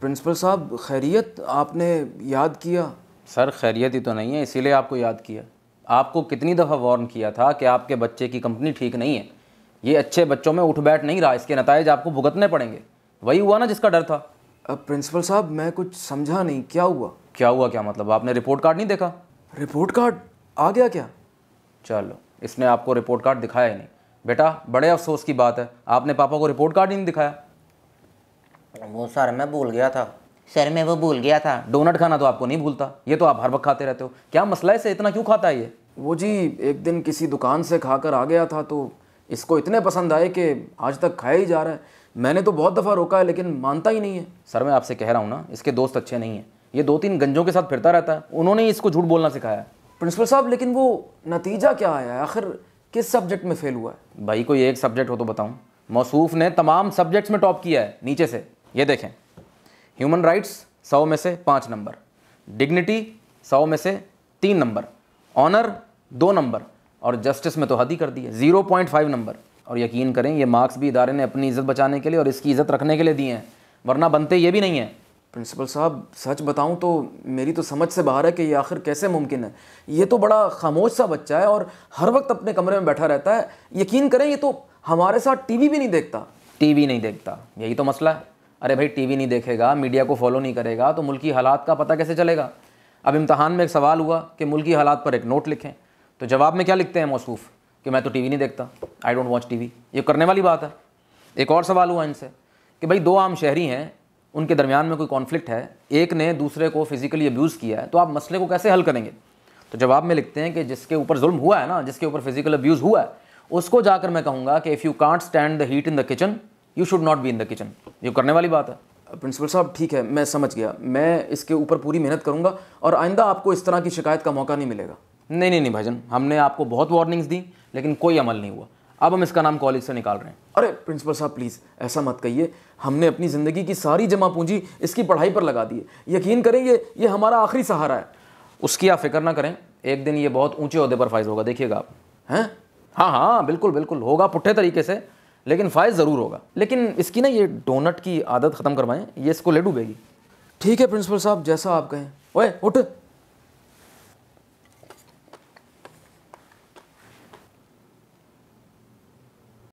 principal साहब खैरियत आपने याद किया सर खैरियत ही तो नहीं है इसीलिए आपको याद किया आपको कितनी दफ़ा वार्न किया था कि आपके बच्चे की कंपनी ठीक नहीं है ये अच्छे बच्चों में उठ बैठ नहीं रहा इसके नतज आपको भुगतने पड़ेंगे वही हुआ ना जिसका डर था अब प्रिंसिपल साहब मैं कुछ समझा नहीं क्या हुआ क्या हुआ क्या मतलब आपने रिपोर्ट कार्ड नहीं देखा रिपोर्ट कार्ड आ गया क्या चलो इसने आपको रिपोर्ट कार्ड दिखाया ही नहीं बेटा बड़े अफसोस की बात है आपने पापा को रिपोर्ट कार्ड ही नहीं दिखाया वो सर मैं भूल गया था सर मैं वो भूल गया था डोनट खाना तो आपको नहीं भूलता ये तो आप हर वक्त खाते रहते हो क्या मसला है इसे इतना क्यों खाता है ये वो जी एक दिन किसी दुकान से खाकर आ गया था तो इसको इतने पसंद आए कि आज तक खाया ही जा रहा है मैंने तो बहुत दफ़ा रोका है लेकिन मानता ही नहीं है सर मैं आपसे कह रहा हूँ ना इसके दोस्त अच्छे नहीं हैं ये दो तीन गंजों के साथ फिरता रहता है उन्होंने ही इसको झूठ बोलना सिखाया प्रिंसिपल साहब लेकिन वो नतीजा क्या आया है आखिर किस सब्जेक्ट में फेल हुआ है भाई कोई एक सब्जेक्ट हो तो बताऊँ मौसूफ ने तमाम सब्जेक्ट्स में टॉप किया है नीचे से ये देखें ह्यूमन राइट्स सौ में से पाँच नंबर डिग्निटी सौ में से तीन नंबर ऑनर दो नंबर और जस्टिस में तो हद ही कर दी है ज़ीरो पॉइंट फाइव नंबर और यकीन करें ये मार्क्स भी इदारे ने अपनी इज़्ज़त बचाने के लिए और इसकी इज़्ज़त रखने के लिए दिए हैं वरना बनते ये भी नहीं है प्रिंसिपल साहब सच बताऊं तो मेरी तो समझ से बाहर है कि ये आखिर कैसे मुमकिन है ये तो बड़ा खामोश सा बच्चा है और हर वक्त अपने कमरे में बैठा रहता है यकीन करें ये तो हमारे साथ टीवी भी नहीं देखता टीवी नहीं देखता यही तो मसला है अरे भाई टीवी नहीं देखेगा मीडिया को फॉलो नहीं करेगा तो मुल्की हालात का पता कैसे चलेगा अब इम्तहान में एक सवाल हुआ कि मुल्की हालात पर एक नोट लिखें तो जवाब में क्या लिखते हैं मौसूफ़ कि मैं तो टीवी नहीं देखता आई डोंट वॉच टीवी ये करने वाली बात है एक और सवाल हुआ इनसे कि भाई दो आम शहरी हैं उनके दरमियान में कोई कॉन्फ्लिक्ट है एक ने दूसरे को फिजिकली अब्यूज़ किया है तो आप मसले को कैसे हल करेंगे तो जवाब में लिखते हैं कि जिसके ऊपर जुल्म हुआ है ना जिसके ऊपर फिजिकल अब्यूज़ हुआ है उसको जाकर मैं कहूँगा कि if you can't stand the heat in the kitchen you should not be in the kitchen ये करने वाली बात है प्रिंसिपल साहब ठीक है मैं समझ गया मैं इसके ऊपर पूरी मेहनत करूंगा और आइंदा आपको इस तरह की शिकायत का मौका नहीं मिलेगा नहीं नहीं नहीं भाईजन हमने आपको बहुत वार्निंग्स दी लेकिन कोई अमल नहीं हुआ अब हम इसका नाम कॉलेज से निकाल रहे हैं अरे प्रिंसिपल साहब प्लीज़ ऐसा मत कहिए हमने अपनी ज़िंदगी की सारी जमा पूंजी इसकी पढ़ाई पर लगा दी है यकीन करें ये ये हमारा आखिरी सहारा है उसकी आप फिक्र ना करें एक दिन ये बहुत ऊंचे अहदे पर फाइज होगा देखिएगा आप हैं हाँ हाँ बिल्कुल बिल्कुल होगा पुट्ठे तरीके से लेकिन फायद ज़रूर होगा लेकिन इसकी ना ये डोनट की आदत ख़त्म करवाएं ये इसको ले डूबेगी ठीक है प्रिंसिपल साहब जैसा आप कहें ओए उठ